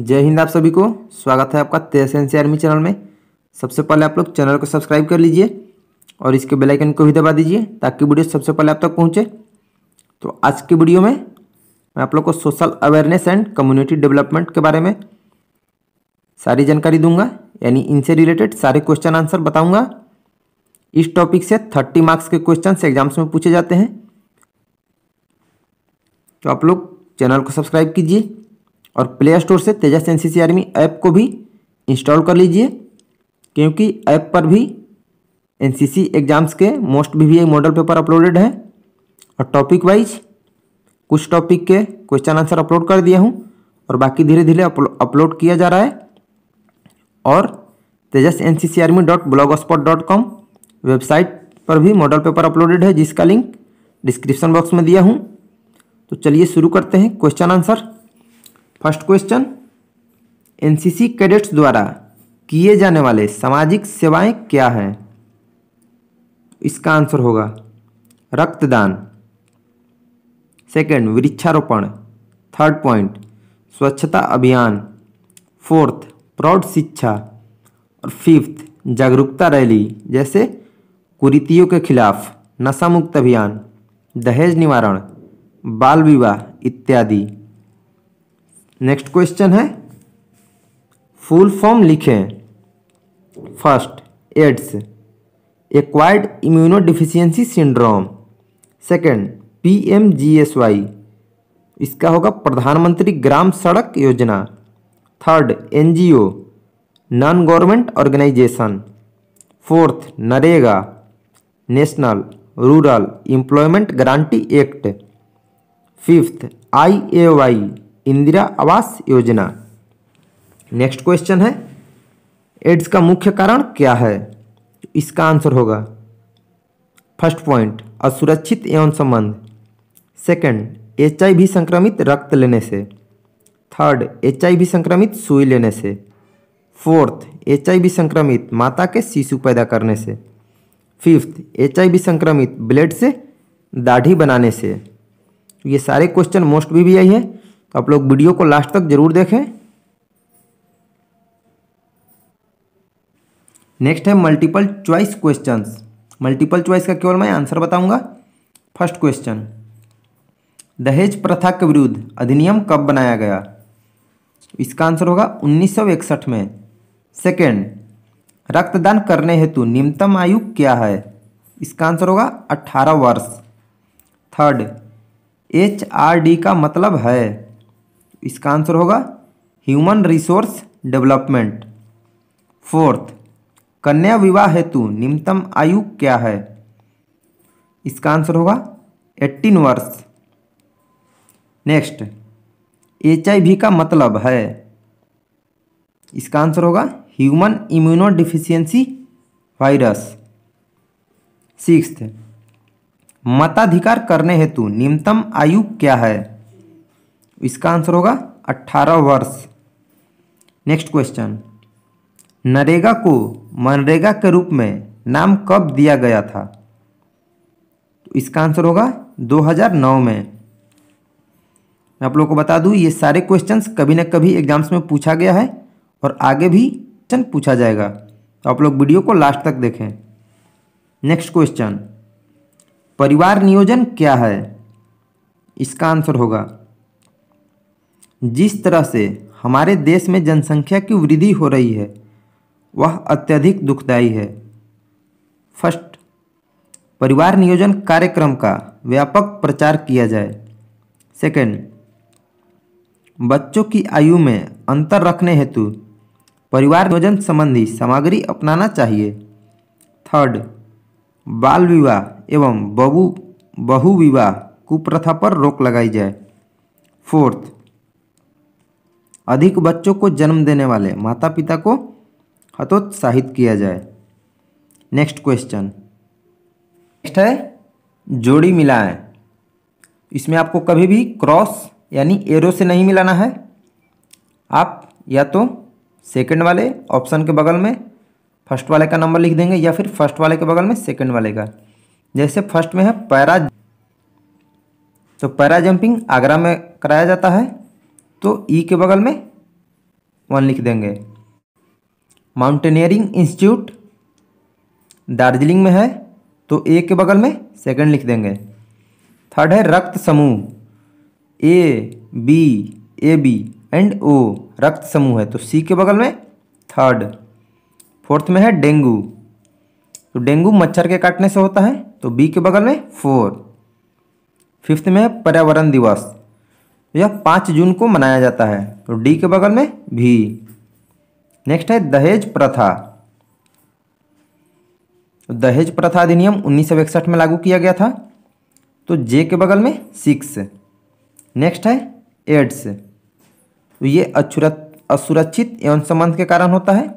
जय हिंद आप सभी को स्वागत है आपका तेज एन आर्मी चैनल में सबसे पहले आप लोग चैनल को सब्सक्राइब कर लीजिए और इसके बेल आइकन को भी दबा दीजिए ताकि वीडियो सबसे पहले आप तक पहुंचे तो आज की वीडियो में मैं आप लोग को social awareness and community development के बारे में सारी जानकारी दूंगा यानी इनसे रिलेटेड सारे क्वेश्चन आंसर बताऊँगा इस टॉपिक से थर्टी मार्क्स के क्वेश्चन एग्जाम्स में पूछे जाते हैं तो आप लोग चैनल को सब्सक्राइब कीजिए और प्ले स्टोर से Tejas N C army app को भी इंस्टॉल कर लीजिए क्योंकि ऐप पर भी एन एग्ज़ाम्स के मोस्ट भी, भी मॉडल पेपर अपलोडेड है और टॉपिक वाइज कुछ टॉपिक के क्वेश्चन आंसर अपलोड कर दिया हूँ और बाकी धीरे धीरे अपलोड किया जा रहा है और Tejas N C C army dot blogspot dot com website पर भी मॉडल पेपर अपलोडेड है जिसका लिंक डिस्क्रिप्शन बॉक्स में दिया हूँ तो चलिए शुरू करते हैं question answer first question NCC cadets द्वारा किए जाने वाले सामाजिक सेवाएं क्या हैं इसका आंसर होगा रक्तदान सेकंड वृक्षारोपण थर्ड पॉइंट स्वच्छता अभियान फोर्थ प्रौढ़ शिक्षा और फिफ्थ जागरूकता रैली जैसे कुरीतियों के खिलाफ नशा मुक्त अभियान दहेज निवारण बाल विवाह इत्यादि नेक्स्ट क्वेश्चन है फुल फॉर्म लिखें first AIDS acquired immunodeficiency syndrome second PMGSY इसका होगा Pradhanmantri Gram Sadak Yojana third NGO non government organisation fourth NREGA national rural employment guarantee act fifth I A Y Indira Awas Yojana next question है एड्स का मुख्य कारण क्या है इसका आंसर होगा फर्स्ट पॉइंट असुरक्षित यौन संबंध सेकंड भी संक्रमित रक्त लेने से थर्ड भी संक्रमित सुई लेने से फोर्थ भी संक्रमित माता के शिशु पैदा करने से फिफ्थ भी संक्रमित ब्लेड से दाढ़ी बनाने से ये सारे क्वेश्चन मोस्ट भी, भी आई है आप लोग वीडियो को लास्ट तक जरूर देखें नेक्स्ट है multiple choice question multiple choice का केवल मैं आंसर बताऊंगा फर्स्ट क्वेश्चन दहेज प्रथा के विरुद्ध अधिनियम कब बनाया गया इसका आंसर होगा 1961 में सेकेंड रक्तदान करने हेतु निम्नतम आयु क्या है इसका आंसर होगा 18 वर्ष थर्ड एच आर डी का मतलब है इसका आंसर होगा ह्यूमन रिसोर्स डेवलपमेंट फोर्थ कन्या विवाह हेतु निम्नतम आयु क्या है इसका आंसर होगा 18 वर्ष नेक्स्ट एच का मतलब है इसका आंसर होगा human immunodeficiency virus sixth मताधिकार करने हेतु निम्नतम आयु क्या है इसका आंसर होगा अट्ठारह वर्ष नेक्स्ट क्वेश्चन नरेगा को मनरेगा के रूप में नाम कब दिया गया था तो इसका आंसर होगा 2009 में मैं आप लोगों को बता दूं ये सारे क्वेश्चंस कभी ना कभी एग्जाम्स में पूछा गया है और आगे भी क्वेश्चन पूछा जाएगा तो आप लोग वीडियो को लास्ट तक देखें नेक्स्ट क्वेश्चन परिवार नियोजन क्या है इसका आंसर होगा जिस तरह से हमारे देश में जनसंख्या की वृद्धि हो रही है वह अत्यधिक दुखदायी है फर्स्ट परिवार नियोजन कार्यक्रम का व्यापक प्रचार किया जाए सेकंड बच्चों की आयु में अंतर रखने हेतु परिवार नियोजन संबंधी सामग्री अपनाना चाहिए थर्ड बाल विवाह एवं बहु बहु विवाह कुप्रथा पर रोक लगाई जाए फोर्थ अधिक बच्चों को जन्म देने वाले माता पिता को हतोत्साहित किया जाए नेक्स्ट क्वेश्चन नेक्स्ट है जोड़ी मिलाएं इसमें आपको कभी भी क्रॉस यानी एरो से नहीं मिलाना है आप या तो सेकंड वाले ऑप्शन के बगल में फर्स्ट वाले का नंबर लिख देंगे या फिर फर्स्ट वाले के बगल में सेकंड वाले का जैसे फर्स्ट में है पैरा तो पैरा जंपिंग आगरा में कराया जाता है तो ई e के बगल में वन लिख देंगे माउंटेनियरिंग इंस्टीट्यूट दार्जिलिंग में है तो ए के बगल में सेकंड लिख देंगे थर्ड है रक्त समूह A B A B and O रक्त समूह है तो सी के बगल में थर्ड फोर्थ में है डेंगू तो डेंगू मच्छर के काटने से होता है तो बी के बगल में फोर फिफ्थ में है पर्यावरण दिवस यह पाँच जून को मनाया जाता है तो डी के बगल में भी नेक्स्ट है दहेज प्रथा तो दहेज प्रथा अधिनियम उन्नीस में लागू किया गया था तो जे के बगल में सिक्स नेक्स्ट है एड्स तो ये अछुरत असुरक्षित यौन संबंध के कारण होता है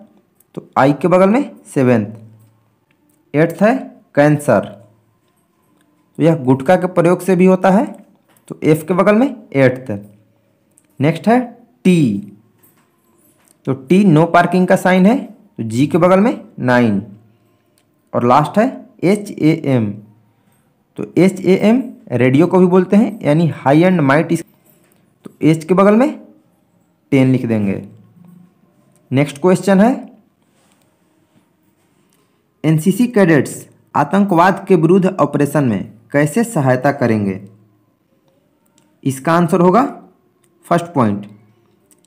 तो आई के बगल में सेवेंथ एट्थ है कैंसर तो यह गुटखा के प्रयोग से भी होता है तो एफ के बगल में एट्थ नेक्स्ट है टी तो टी नो पार्किंग का साइन है तो जी के बगल में नाइन और लास्ट है एच ए एम तो एच ए एम रेडियो को भी बोलते हैं यानी हाई एंड माइट इस तो एच के बगल में टेन लिख देंगे नेक्स्ट क्वेश्चन है एनसीसी कैडेट्स आतंकवाद के विरुद्ध ऑपरेशन में कैसे सहायता करेंगे इसका आंसर होगा फर्स्ट पॉइंट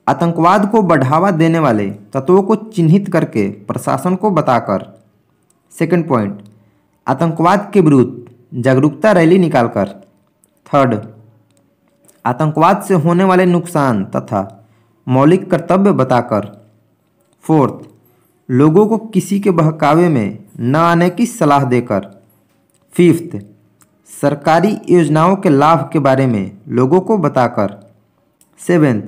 आतंकवाद को बढ़ावा देने वाले तत्वों को चिन्हित करके प्रशासन को बताकर सेकंड पॉइंट आतंकवाद के विरुद्ध जागरूकता रैली निकालकर थर्ड आतंकवाद से होने वाले नुकसान तथा मौलिक कर्तव्य बताकर फोर्थ लोगों को किसी के बहकावे में न आने की सलाह देकर फिफ्थ सरकारी योजनाओं के लाभ के बारे में लोगों को बताकर सेवेंथ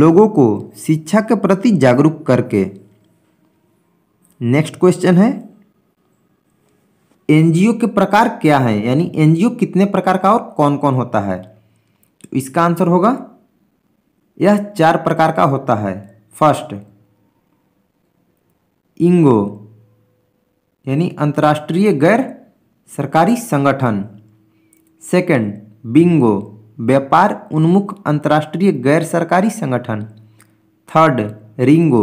लोगों को शिक्षा के प्रति जागरूक करके नेक्स्ट क्वेश्चन है एनजीओ के प्रकार क्या हैं यानी एनजीओ कितने प्रकार का और कौन कौन होता है तो इसका आंसर होगा यह चार प्रकार का होता है फर्स्ट इंगो यानी अंतर्राष्ट्रीय गैर सरकारी संगठन सेकंड बिंगो व्यापार उन्मुख अंतर्राष्ट्रीय गैर सरकारी संगठन थर्ड रिंगो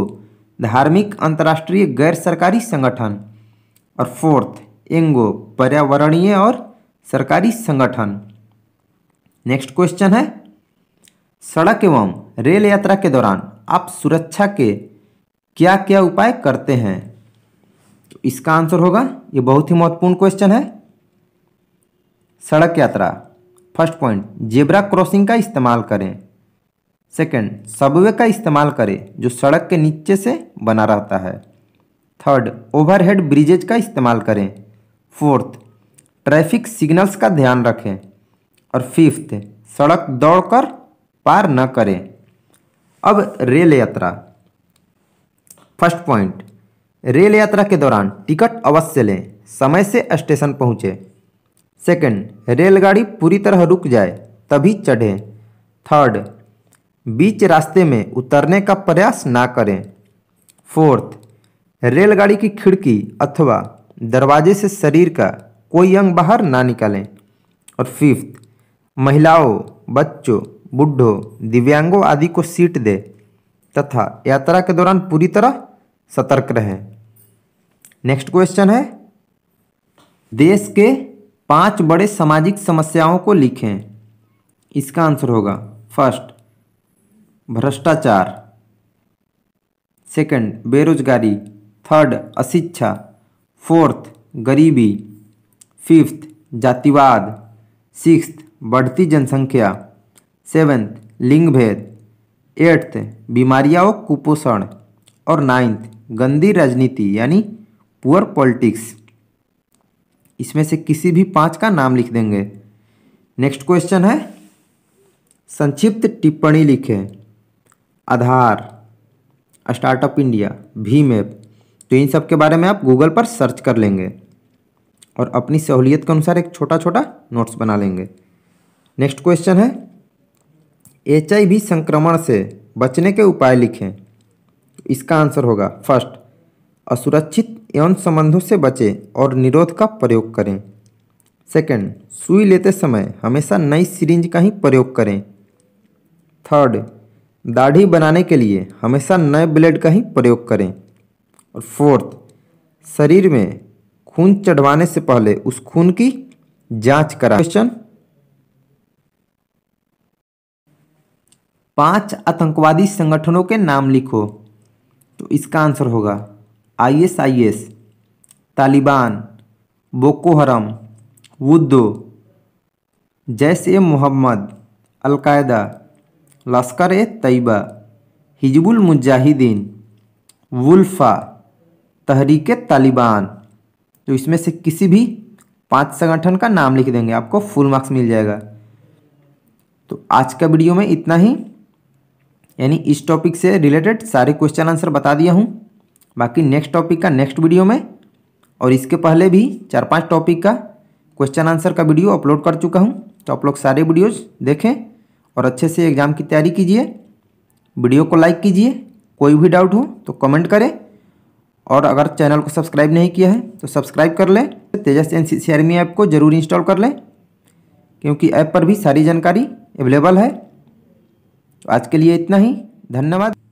धार्मिक अंतर्राष्ट्रीय गैर सरकारी संगठन और फोर्थ एंगो पर्यावरणीय और सरकारी संगठन नेक्स्ट क्वेश्चन है सड़क एवं रेल यात्रा के दौरान आप सुरक्षा के क्या क्या उपाय करते हैं इसका आंसर होगा ये बहुत ही महत्वपूर्ण क्वेश्चन है सड़क यात्रा फर्स्ट पॉइंट जेबरा क्रॉसिंग का इस्तेमाल करें सेकंड सबवे का इस्तेमाल करें जो सड़क के नीचे से बना रहता है थर्ड ओवरहेड ब्रिजेज का इस्तेमाल करें फोर्थ ट्रैफिक सिग्नल्स का ध्यान रखें और फिफ्थ सड़क दौड़कर पार न करें अब रेल यात्रा फर्स्ट पॉइंट रेल यात्रा के दौरान टिकट अवश्य लें समय से स्टेशन पहुँचें सेकंड रेलगाड़ी पूरी तरह रुक जाए तभी चढ़ें थर्ड बीच रास्ते में उतरने का प्रयास ना करें फोर्थ रेलगाड़ी की खिड़की अथवा दरवाजे से शरीर का कोई अंग बाहर ना निकालें और फिफ्थ महिलाओं बच्चों बुढ़ों दिव्यांगों आदि को सीट दें तथा यात्रा के दौरान पूरी तरह सतर्क रहें नेक्स्ट क्वेश्चन है देश के पांच बड़े सामाजिक समस्याओं को लिखें इसका आंसर होगा फर्स्ट भ्रष्टाचार सेकंड बेरोजगारी थर्ड अशिक्षा फोर्थ गरीबी फिफ्थ जातिवाद सिक्स बढ़ती जनसंख्या सेवेंथ लिंगभेद एट्थ बीमारियाँ और कुपोषण और नाइन्थ गंदी राजनीति यानी पुअर पॉलिटिक्स इसमें से किसी भी पांच का नाम लिख देंगे नेक्स्ट क्वेश्चन है संक्षिप्त टिप्पणी लिखें आधार स्टार्टअप इंडिया भीम ऐप तो इन सब के बारे में आप गूगल पर सर्च कर लेंगे और अपनी सहूलियत के अनुसार एक छोटा छोटा नोट्स बना लेंगे नेक्स्ट क्वेश्चन है एच संक्रमण से बचने के उपाय लिखें इसका आंसर होगा फर्स्ट असुरक्षित यौन संबंधों से बचें और निरोध का प्रयोग करें सेकंड सुई लेते समय हमेशा नई सिरिंज का ही प्रयोग करें थर्ड दाढ़ी बनाने के लिए हमेशा नए ब्लेड का ही प्रयोग करें और फोर्थ शरीर में खून चढ़वाने से पहले उस खून की जांच करा क्वेश्चन पांच आतंकवादी संगठनों के नाम लिखो तो इसका आंसर होगा आईएसआईएस तालिबान बोको हरम वुद्दो जैश ए मोहम्मद अलकायदा लश्कर ए तैयबा हिजबुल मुजाहिदीन वुल्फा तहरीक तालिबान तो इसमें से किसी भी पांच संगठन का नाम लिख देंगे आपको फुल मार्क्स मिल जाएगा तो आज का वीडियो में इतना ही यानी इस टॉपिक से रिलेटेड सारे क्वेश्चन आंसर बता दिया हूँ बाकी नेक्स्ट टॉपिक का नेक्स्ट वीडियो में और इसके पहले भी चार पांच टॉपिक का क्वेश्चन आंसर का वीडियो अपलोड कर चुका हूँ तो आप लोग सारे वीडियोज़ देखें और अच्छे से एग्ज़ाम की तैयारी कीजिए वीडियो को लाइक कीजिए कोई भी डाउट हो तो कमेंट करें और अगर चैनल को सब्सक्राइब नहीं किया है तो सब्सक्राइब कर लें Tejas N C army app को ज़रूर इंस्टॉल कर लें क्योंकि ऐप पर भी सारी जानकारी अवेलेबल है तो आज के लिए इतना ही धन्यवाद